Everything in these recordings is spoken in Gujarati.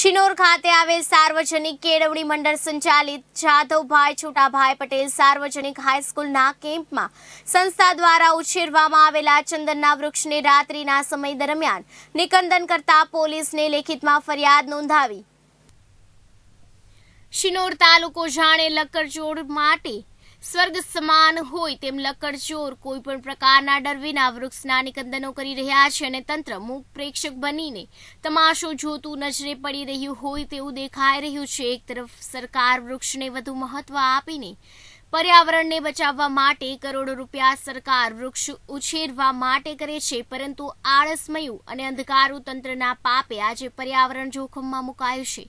શિનોર ખાતે આવેલ સાર્વજનિક કેળવણી મંડળ સંચાલિત જાધવભાઈ છૂટાભાઈ પટેલ સાર્વજનિક હાઈસ્કૂલના કેમ્પમાં સંસ્થા દ્વારા ઉછેરવામાં આવેલા ચંદનના વૃક્ષને રાત્રિના સમય દરમિયાન નિકંદન કરતા પોલીસને લેખિતમાં ફરિયાદ નોંધાવી શિનોર તાલુકો જાણે લક્કરજોડ માટે સ્વર્ગ સમાન હોય તેમ લકડચોર કોઈ પણ પ્રકારના ડર વિના વૃક્ષના નિકંદનો કરી રહ્યા છે અને તંત્ર મૂક પ્રેક્ષક બનીને તમાશો જોતું નજરે પડી રહ્યું હોય તેવું દેખાઈ રહ્યું છે એક તરફ સરકાર વૃક્ષને વધુ મહત્વ આપીને પર્યાવરણને બચાવવા માટે કરોડો રૂપિયા સરકાર વૃક્ષ ઉછેરવા માટે કરે છે પરંતુ આળસમયું અને અંધકારું તંત્રના પાપે આજે પર્યાવરણ જોખમમાં મુકાયું છે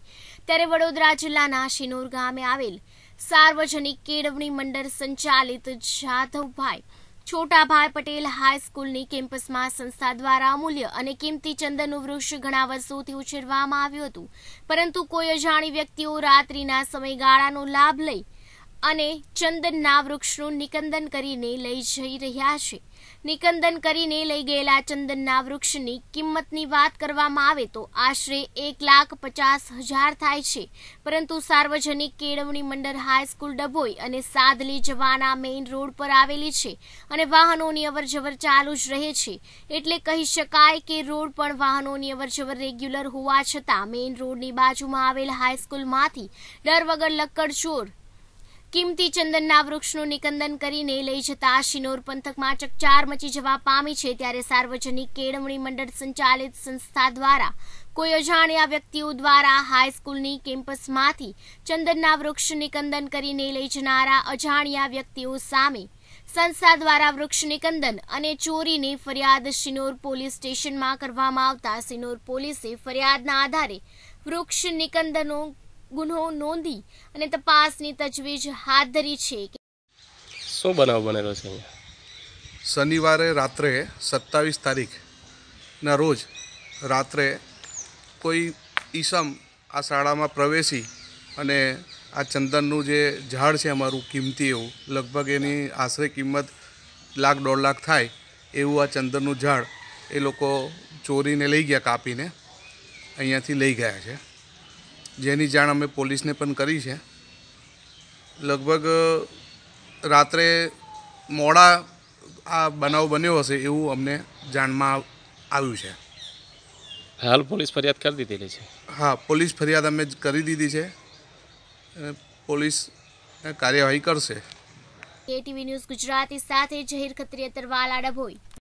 ત્યારે વડોદરા જિલ્લાના શિનોર ગામે આવેલ સાર્વજનિક કેળવણી મંડળ સંચાલિત જાધવભાઈ છોટાભાઈ પટેલ હાઈસ્કૂલની કેમ્પસમાં સંસ્થા દ્વારા અમૂલ્ય અને કિંમતી ચંદનનું વૃક્ષ ઘણા વર્ષોથી ઉછેરવામાં આવ્યું હતું પરંતુ કોઈ અજાણી વ્યક્તિઓ રાત્રિના સમયગાળાનો લાભ લઈ અને ચંદનના વૃક્ષનું નિકંદન કરીને લઈ જઈ રહ્યા છે નિકંદન કરીને લઈ ગયેલા ચંદનના વૃક્ષની કિંમતની વાત કરવામાં આવે તો આશરે એક લાખ પચાસ હજાર થાય છે પરંતુ સાર્વજનિક કેળવણી મંડળ હાઈસ્કૂલ ડભોઈ અને સાદલી જવાના મેઇન રોડ પર આવેલી છે અને વાહનોની અવરજવર ચાલુ જ રહે છે એટલે કહી શકાય કે રોડ પણ વાહનોની અવરજવર રેગ્યુલર હોવા છતાં મેઇન રોડની બાજુમાં આવેલ હાઈસ્કૂલમાંથી ડર વગર લક્કડ ચોર કિંમતી ચંદનના વૃક્ષનું નિકંદન કરીને લઈ જતા શિનોર પંથકમાં ચકચાર મચી જવા પામી છે ત્યારે સાર્વજનિક કેળવણી મંડળ સંચાલિત સંસ્થા દ્વારા કોઈ અજાણ્યા વ્યક્તિઓ દ્વારા હાઈસ્કૂલની કેમ્પસમાંથી ચંદનના વૃક્ષ નિકંદન કરીને લઈ જનારા અજાણ્યા વ્યક્તિઓ સામે સંસ્થા દ્વારા વૃક્ષ નિકંદન અને ચોરીની ફરિયાદ શિનોર પોલીસ સ્ટેશનમાં કરવામાં આવતા શિનોર પોલીસે ફરિયાદના આધારે વૃક્ષ નિકંદનો ગુનો નોંધી અને તપાસની તજવીજ હાથ ધરી છે શું બનાવ બનેલો છે શનિવારે રાત્રે સત્તાવીસ તારીખના રોજ રાત્રે કોઈ ઈસમ આ શાળામાં પ્રવેશી અને આ ચંદનનું જે ઝાડ છે અમારું કિંમતી એવું લગભગ એની આશરે કિંમત લાખ દોઢ લાખ થાય એવું આ ચંદનનું ઝાડ એ લોકો ચોરીને લઈ ગયા કાપીને અહીંયાથી લઈ ગયા છે જેની જાણ અમે પોલીસને પણ કરી છે લગભગ રાત્રે મોડા આ બનાવ બન્યો હશે એવું અમને જાણમાં આવ્યું છે હાલ પોલીસ ફરિયાદ કરી દીધેલી છે હા પોલીસ ફરિયાદ અમે કરી દીધી છે પોલીસ કાર્યવાહી કરશે કેટીવી ન્યૂઝ ગુજરાતી સાથે જહીર ખત્રી અતરવાલ આડભોઈ